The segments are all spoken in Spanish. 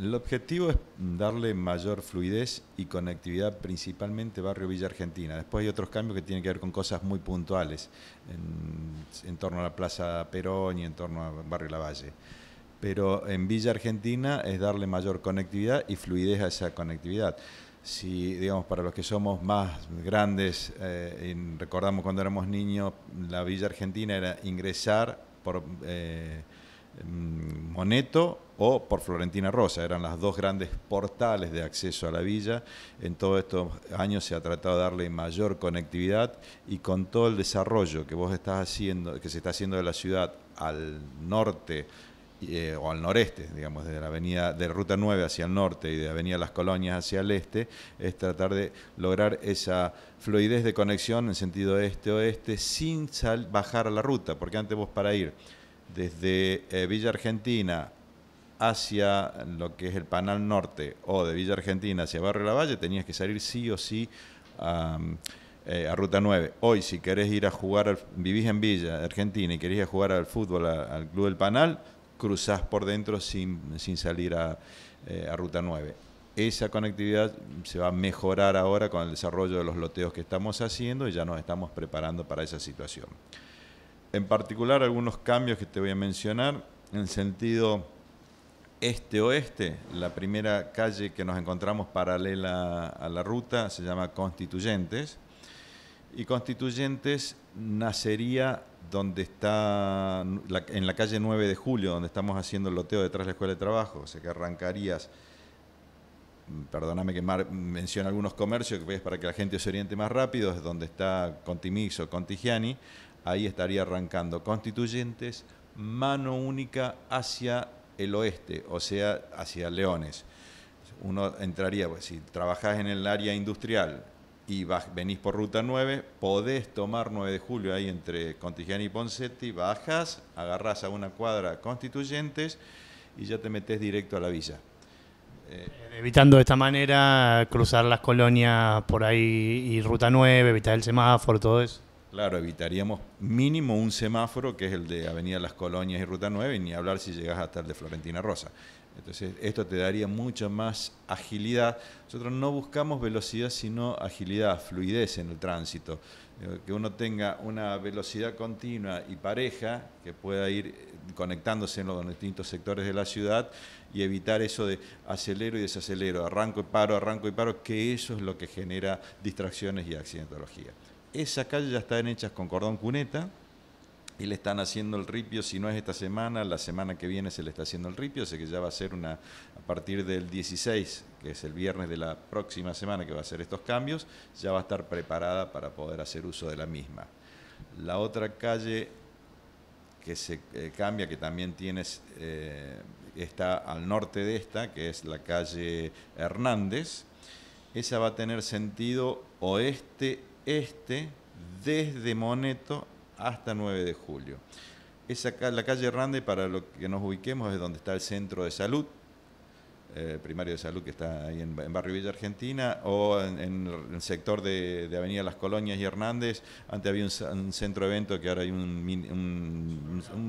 el objetivo es darle mayor fluidez y conectividad principalmente barrio Villa Argentina. Después hay otros cambios que tienen que ver con cosas muy puntuales, en, torno a la Plaza Perón y en torno a barrio Lavalle. Pero en Villa Argentina es darle mayor conectividad y fluidez a esa conectividad si digamos para los que somos más grandes eh, recordamos cuando éramos niños la villa argentina era ingresar por eh, mm, Moneto o por Florentina Rosa, eran las dos grandes portales de acceso a la villa. En todos estos años se ha tratado de darle mayor conectividad y con todo el desarrollo que vos estás haciendo, que se está haciendo de la ciudad al norte, eh, o al noreste, digamos, desde la avenida de Ruta 9 hacia el norte y de Avenida Las Colonias hacia el este, es tratar de lograr esa fluidez de conexión en sentido este-oeste sin bajar a la ruta, porque antes vos para ir desde eh, Villa Argentina hacia lo que es el Panal Norte o de Villa Argentina hacia Barrio La Valle, tenías que salir sí o sí eh, a, Ruta 9. Hoy, si querés ir a jugar, vivís en Villa Argentina y querés ir a jugar al fútbol al Club del Panal, cruzás por dentro sin, salir a, eh, a Ruta 9 esa conectividad se va a mejorar ahora con el desarrollo de los loteos que estamos haciendo y ya nos estamos preparando para esa situación. En particular, algunos cambios que te voy a mencionar en el sentido este-oeste, la primera calle que nos encontramos paralela a la ruta se llama Constituyentes. Y Constituyentes nacería donde está, en la calle 9 de julio, donde estamos haciendo el loteo detrás de la Escuela de Trabajo. O sea que arrancarías, perdóname que menciono algunos comercios, que para que la gente se oriente más rápido, es donde está Contimiso, Contigiani. Ahí estaría arrancando Constituyentes, mano única hacia el oeste, o sea, hacia Leones. Uno entraría, pues, si trabajás en el área industrial y vas, venís por ruta 9, podés tomar 9 de julio ahí entre Contigiani y Poncetti, bajas, agarrás a una cuadra constituyentes y ya te metes directo a la villa. Eh, evitando de esta manera cruzar las colonias por ahí y ruta 9, evitar el semáforo, todo eso. Claro, evitaríamos mínimo un semáforo, que es el de Avenida Las Colonias y Ruta 9, ni hablar si llegas hasta el de Florentina Rosa. Entonces, esto te daría mucha más agilidad. Nosotros no buscamos velocidad, sino agilidad, fluidez en el tránsito. Eh, que uno tenga una velocidad continua y pareja, que pueda ir conectándose en los distintos sectores de la ciudad y evitar eso de acelero y desacelero, arranco y paro, arranco y paro, que eso es lo que genera distracciones y accidentología. Esa calle ya están hechas con cordón cuneta y le están haciendo el ripio, si no es esta semana, la semana que viene se le está haciendo el ripio, sé que ya va a ser una, a partir del 16, que es el viernes de la próxima semana que va a hacer estos cambios, ya va a estar preparada para poder hacer uso de la misma. La otra calle que se eh, cambia, que también tienes, eh, está al norte de esta, que es la calle Hernández, esa va a tener sentido oeste este desde Moneto hasta 9 de julio. Es la calle Hernández, para lo que nos ubiquemos, es donde está el centro de salud, eh, primario de salud que está ahí en, Barrio Villa Argentina, o en, el sector de, Avenida Las Colonias y Hernández. Antes había un, centro de evento que ahora hay un,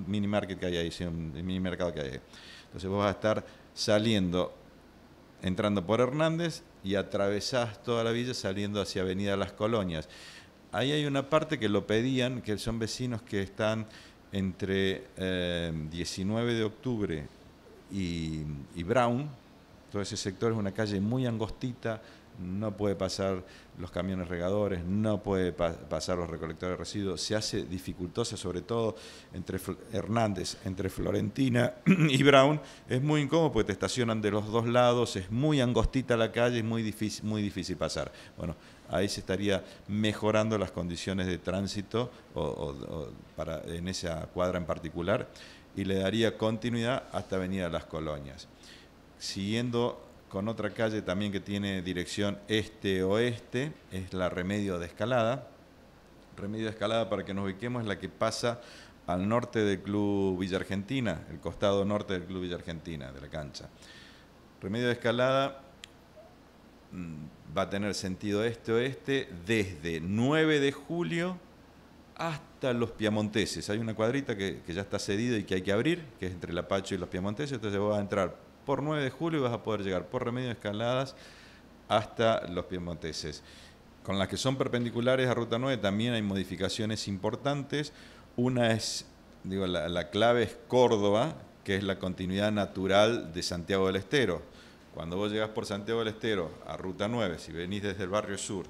mini market que hay ahí, un mini mercado que hay ahí. Entonces vos vas a estar saliendo entrando por Hernández y atravesás toda la villa saliendo hacia Avenida Las Colonias. Ahí hay una parte que lo pedían, que son vecinos que están entre 19 eh, de octubre y Brown. Todo ese sector es una calle muy angostita, no puede pasar los camiones regadores, no puede pasar los recolectores de residuos, se hace dificultosa sobre todo entre Hernández, entre Florentina y Brown, es muy incómodo porque te estacionan de los dos lados, es muy angostita la calle, es muy difícil, muy difícil pasar. Bueno, ahí se estaría mejorando las condiciones de tránsito para, en esa cuadra en particular y le daría continuidad hasta a Las Colonias. Siguiendo con otra calle también que tiene dirección este-oeste, es la Remedio de Escalada. Remedio de Escalada, para que nos ubiquemos, es la que pasa al norte del Club Villa Argentina, el costado norte del Club Villa Argentina, de la cancha. Remedio de Escalada mm, va a tener sentido este-oeste desde 9 de julio hasta los piamonteses. Hay una cuadrita que, ya está cedida y que hay que abrir, que es entre el Pacho y los piamonteses, entonces vos a entrar por 9 de julio y vas a poder llegar por Remedio de Escaladas hasta los piemonteses. Con las que son perpendiculares a Ruta 9 también hay modificaciones importantes. Una es, digo, la, clave es Córdoba, que es la continuidad natural de Santiago del Estero. Cuando vos llegás por Santiago del Estero a Ruta 9, si venís desde el barrio sur,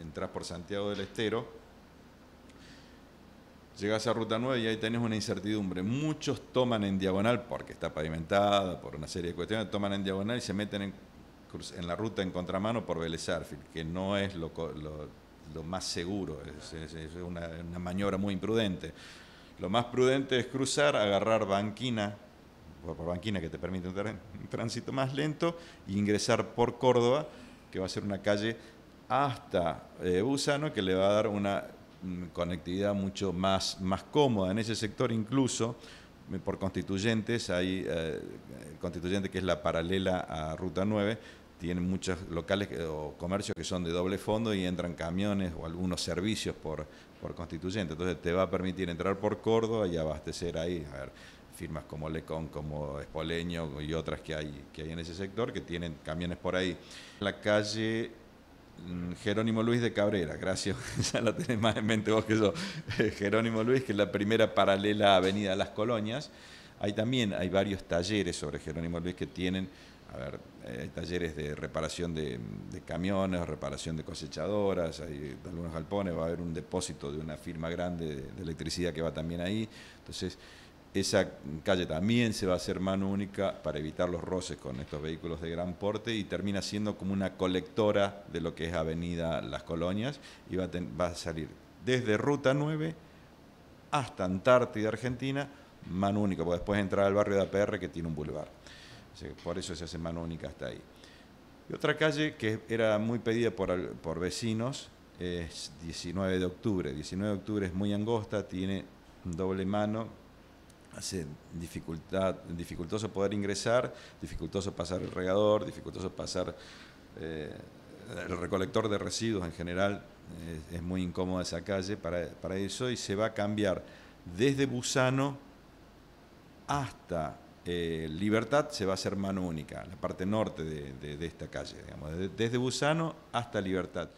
entrás por Santiago del Estero, llegas a Ruta 9 y ahí tenés una incertidumbre. Muchos toman en diagonal, porque está pavimentada, por una serie de cuestiones, toman en diagonal y se meten en, la ruta en contramano por Vélez que no es lo, más seguro, es, una, maniobra muy imprudente. Lo más prudente es cruzar, agarrar banquina, por, banquina que te permite un, tránsito más lento, e ingresar por Córdoba, que va a ser una calle hasta eh, Usano, que le va a dar una conectividad mucho más, más cómoda. En ese sector incluso, por constituyentes, hay eh, constituyente que es la paralela a Ruta 9, tiene muchos locales eh, o comercios que son de doble fondo y entran camiones o algunos servicios por, por constituyente. Entonces te va a permitir entrar por Córdoba y abastecer ahí. A ver, firmas como Lecon, como Espoleño y otras que hay, que hay en ese sector que tienen camiones por ahí. La calle Mm, Jerónimo Luis de Cabrera, gracias, ya la tenés más en mente vos que yo. Jerónimo Luis, que es la primera paralela avenida a las colonias. hay también hay varios talleres sobre Jerónimo Luis que tienen, a ver, eh, talleres de reparación de, camiones, reparación de cosechadoras, hay algunos galpones, va a haber un depósito de una firma grande de, de electricidad que va también ahí. Entonces, esa calle también se va a hacer mano única para evitar los roces con estos vehículos de gran porte y termina siendo como una colectora de lo que es Avenida Las Colonias y va a, salir desde Ruta 9 hasta Antártida, Argentina, mano única, porque después entrar al barrio de APR que tiene un bulevar. Por eso se hace mano única hasta ahí. Y otra calle que era muy pedida por, por vecinos es 19 de octubre. 19 de octubre es muy angosta, tiene doble mano hace dificultad, dificultoso poder ingresar, dificultoso pasar el regador, dificultoso pasar eh, el recolector de residuos en general, eh, es, muy incómoda esa calle para, eso y se va a cambiar desde Busano hasta eh, Libertad, se va a hacer mano única, la parte norte de, esta calle, digamos, desde Busano hasta Libertad.